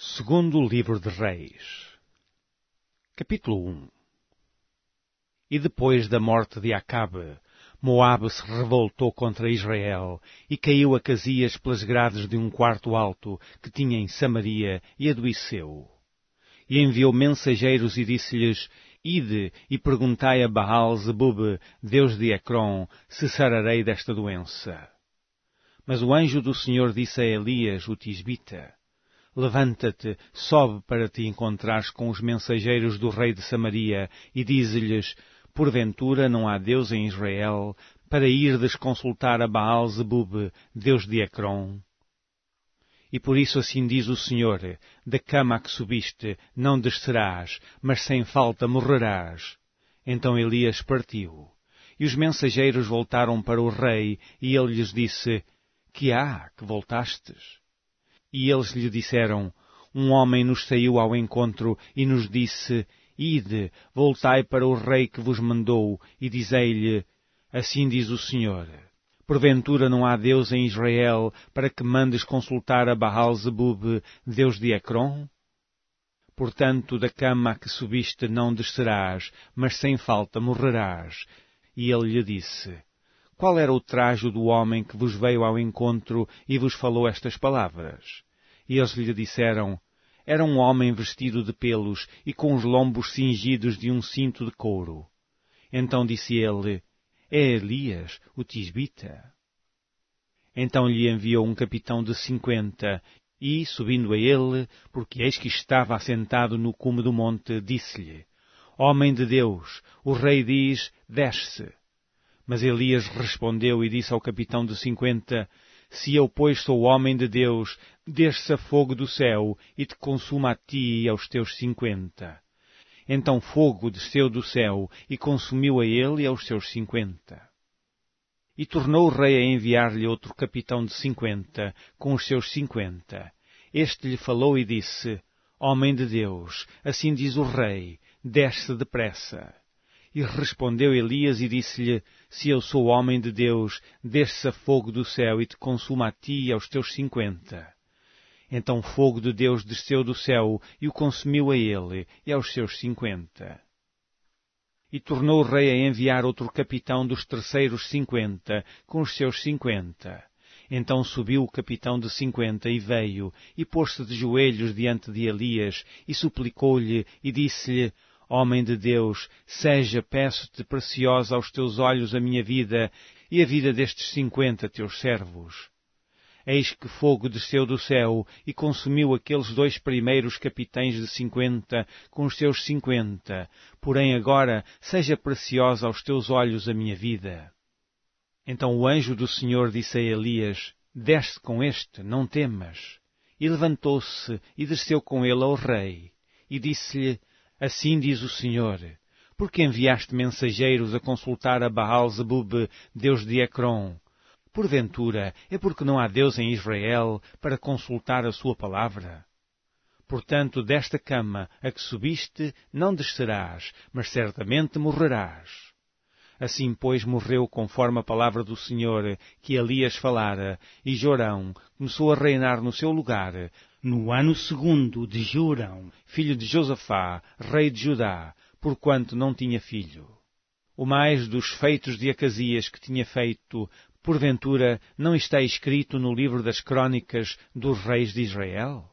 Segundo Livro de Reis, capítulo 1 E depois da morte de Acabe, Moabe se revoltou contra Israel e caiu a Casias pelas grades de um quarto alto que tinha em Samaria e adoeceu. E enviou mensageiros e disse-lhes, Ide e perguntai a Baal Zebub, Deus de Ecrón se sararei desta doença. Mas o anjo do Senhor disse a Elias, o tisbita, Levanta-te, sobe para te encontrares com os mensageiros do rei de Samaria e dize-lhes: Porventura não há Deus em Israel para irdes consultar a Baal Zebub, Deus de Ecrón. E por isso assim diz o Senhor, da cama a que subiste não descerás, mas sem falta morrerás. Então Elias partiu. E os mensageiros voltaram para o rei, e ele lhes disse, Que há que voltastes? E eles lhe disseram, Um homem nos saiu ao encontro e nos disse, Ide, voltai para o rei que vos mandou, e dizei-lhe, Assim diz o Senhor. Porventura não há Deus em Israel para que mandes consultar a Baal-Zebub, Deus de Ecrón Portanto, da cama a que subiste não descerás, mas sem falta morrerás. E ele lhe disse, Qual era o trajo do homem que vos veio ao encontro e vos falou estas palavras? eles lhe disseram, era um homem vestido de pelos e com os lombos cingidos de um cinto de couro. Então disse ele, É Elias, o tisbita. Então lhe enviou um capitão de cinquenta, e, subindo a ele, porque eis que estava assentado no cume do monte, disse-lhe, Homem de Deus, o rei diz, desce. Mas Elias respondeu e disse ao capitão de cinquenta, se eu, pois, sou homem de Deus, desça fogo do céu e te consuma a ti e aos teus cinquenta. Então fogo desceu do céu e consumiu a ele e aos seus cinquenta. E tornou o rei a enviar-lhe outro capitão de cinquenta, com os seus cinquenta. Este lhe falou e disse, Homem de Deus, assim diz o rei, desce depressa. E respondeu Elias e disse-lhe: Se eu sou homem de Deus, desça fogo do céu e te consuma a ti e aos teus cinquenta. Então fogo de Deus desceu do céu e o consumiu a ele e aos seus cinquenta. E tornou o rei a enviar outro capitão dos terceiros cinquenta, com os seus cinquenta. Então subiu o capitão de cinquenta e veio, e pôs-se de joelhos diante de Elias, e suplicou-lhe, e disse-lhe, Homem de Deus, seja, peço-te, preciosa aos teus olhos a minha vida e a vida destes cinquenta teus servos. Eis que fogo desceu do céu e consumiu aqueles dois primeiros capitães de cinquenta com os seus cinquenta. Porém agora seja preciosa aos teus olhos a minha vida. Então o anjo do Senhor disse a Elias, Desce com este, não temas. E levantou-se e desceu com ele ao rei. E disse-lhe, Assim diz o Senhor, porque enviaste mensageiros a consultar a Baal-Zebub, deus de Ecrón? Porventura, é porque não há Deus em Israel para consultar a sua palavra? Portanto, desta cama a que subiste, não descerás, mas certamente morrerás. Assim, pois, morreu conforme a palavra do Senhor, que Elias falara, e Jorão começou a reinar no seu lugar, no ano segundo de Jorão, filho de Josafá, rei de Judá, porquanto não tinha filho. O mais dos feitos de Acasias que tinha feito, porventura, não está escrito no livro das crônicas dos reis de Israel?